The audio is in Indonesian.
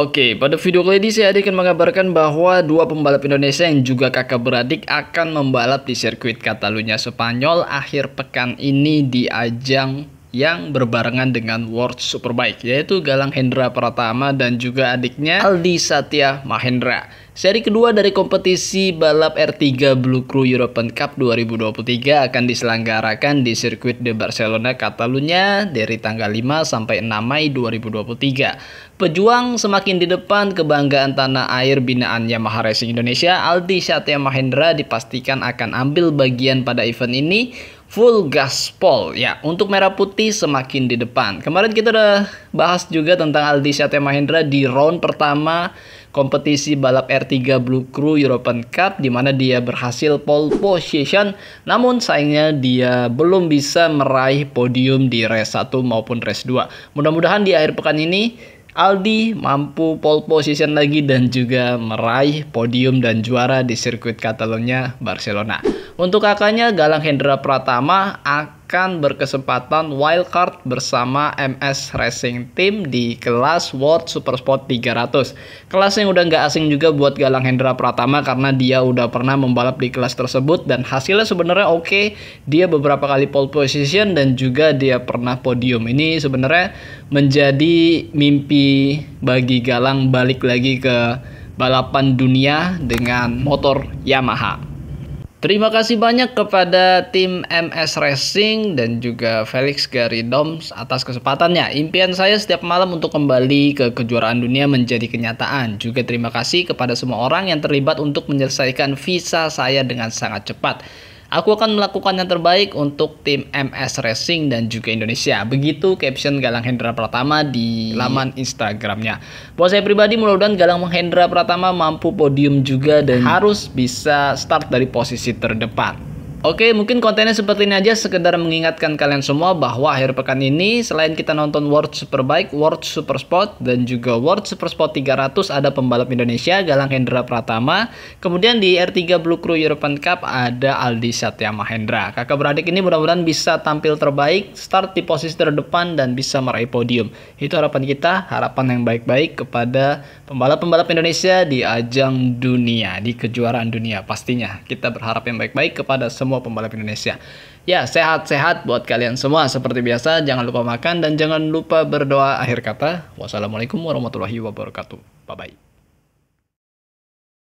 Oke, pada video kali ini saya akan mengabarkan bahwa dua pembalap Indonesia yang juga kakak beradik akan membalap di sirkuit Catalunya Spanyol akhir pekan ini di ajang yang berbarengan dengan World Superbike yaitu Galang Hendra Pratama dan juga adiknya Aldi Satya Mahendra. Seri kedua dari kompetisi balap R3 Blue Crew European Cup 2023 akan diselenggarakan di sirkuit de Barcelona, Catalunya dari tanggal 5 sampai 6 Mei 2023. Pejuang semakin di depan kebanggaan tanah air binaan Yamaha Racing Indonesia, Aldi Satya Mahendra dipastikan akan ambil bagian pada event ini full gaspol ya untuk merah putih semakin di depan kemarin kita udah bahas juga tentang Aldi Aldisha Mahendra di round pertama kompetisi balap R3 Blue Crew European Cup di mana dia berhasil pole position namun sayangnya dia belum bisa meraih podium di race 1 maupun race 2 mudah-mudahan di akhir pekan ini Aldi mampu pole position lagi dan juga meraih podium dan juara di sirkuit Catalonia Barcelona. Untuk kakaknya Galang Hendra Pratama akan berkesempatan wildcard bersama MS Racing Team di kelas World Supersport 300. Kelas yang udah nggak asing juga buat Galang Hendra Pratama karena dia udah pernah membalap di kelas tersebut dan hasilnya sebenarnya oke. Okay. Dia beberapa kali pole position dan juga dia pernah podium. Ini sebenarnya menjadi mimpi bagi Galang balik lagi ke balapan dunia dengan motor Yamaha. Terima kasih banyak kepada tim MS Racing dan juga Felix Garidoms atas kesempatannya. Impian saya setiap malam untuk kembali ke kejuaraan dunia menjadi kenyataan. Juga terima kasih kepada semua orang yang terlibat untuk menyelesaikan visa saya dengan sangat cepat. Aku akan melakukan yang terbaik untuk tim MS Racing dan juga Indonesia. Begitu caption Galang Hendra Pratama di laman Instagramnya. Buat saya pribadi mudah-mudahan Galang Hendra Pratama mampu podium juga dan harus bisa start dari posisi terdepan. Oke, mungkin kontennya seperti ini aja sekedar mengingatkan kalian semua bahwa akhir pekan ini selain kita nonton World Superbike, World Supersport dan juga World Supersport 300 ada pembalap Indonesia Galang Hendra Pratama. Kemudian di R3 Blue Crew European Cup ada Aldi Satya Mahendra. Kakak beradik ini mudah-mudahan bisa tampil terbaik, start di posisi terdepan dan bisa meraih podium. Itu harapan kita, harapan yang baik-baik kepada pembalap-pembalap Indonesia di ajang dunia, di kejuaraan dunia pastinya. Kita berharap yang baik-baik kepada semua semua pembalap Indonesia. Ya, sehat-sehat buat kalian semua. Seperti biasa, jangan lupa makan dan jangan lupa berdoa. Akhir kata, wassalamualaikum warahmatullahi wabarakatuh. Bye-bye.